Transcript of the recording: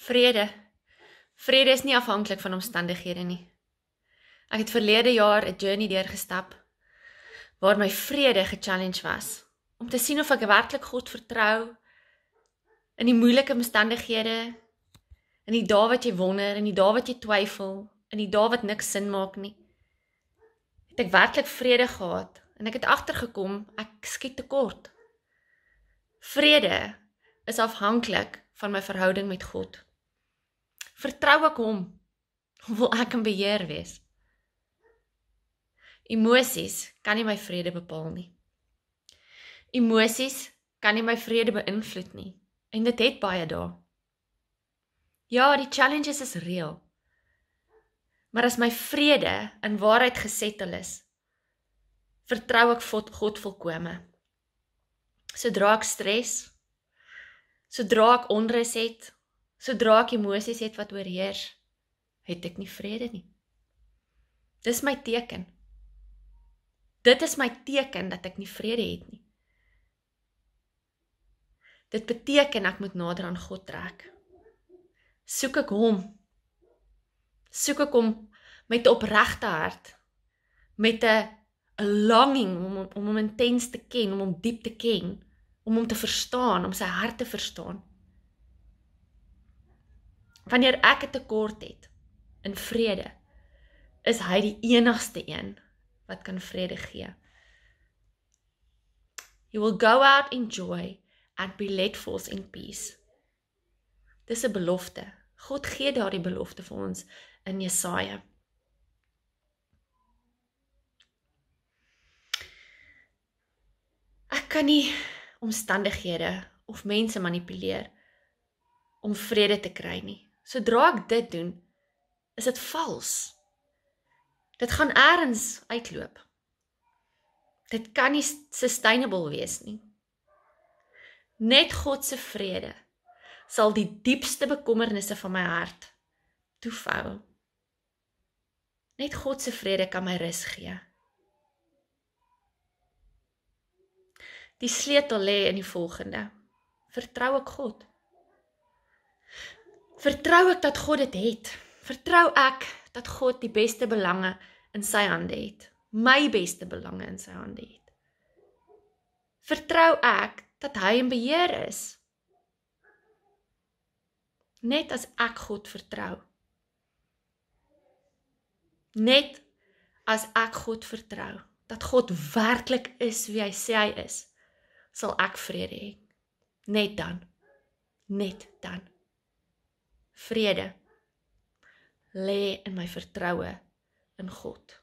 Vrede. Vrede is nie afhanklik van omstandighede nie. Ek het verlede jaar 'n journey deurgestap waar my vrede ge-challenge was om te sien of ek werklik God vertrou in die moeilike omstandighede, in die dae wat jy wonder, in die dae wat jy twyfel, in die dae wat niks sin maak nie. Het ek werklik vrede gehad en ek het agtergekom ek skiet tekort. Vrede is afhanklik van my verhouding met God? Vertrou ek hom? Wil ek in beheer wees? Emosies kan nie my vrede bepaal nie. Emosies kan nie my vrede beïnvloed nie en dit het baie daar. Ja, die challenges is reëel. Maar as my vrede in waarheid gesettel is, vertrou ek God volkome. Sodra ek stres, Sodra ek onrus het, sodra ek emosies het wat oorheers, het ek nie vrede nie. Dis my teken. Dit is my teken dat ek nie vrede het nie. Dit beteken ek moet nader aan God trek. Soek ek hom. Soek ek hom met opregte hart met 'n longing om om hom intens te ken, om hom diep te ken om hom te verstaan, om sy hart te verstaan. Wanneer ek 'n tekort het in vrede, is hy die enigste een wat kan vrede gee. He will go out in joy and be led forth in peace. Dis 'n belofte. God gee daardie belofte vir ons in Jesaja. Ek kan nie omstandighede of mense manipuleer om vrede te kry nie. Sodra ek dit doen, is dit vals. Dit gaan eers uitloop. Dit kan nie sustainable wees nie. Net God se vrede sal die diepste bekommernisse van my hart toefou. Net God se vrede kan my rus gee. Die sleutel lê in die volgende. Vertrou ek God. Vertrou ek dat God dit het. Vertrou ek dat God die beste belange in sy hande het. My beste belange in sy hande het. Vertrou ek dat hy in beheer is. Net as ek God vertrou. Net as ek God vertrou dat God werklik is wie hy sê hy is sal ek vrede hê. Net dan. Net dan. Vrede lê in my vertroue in God.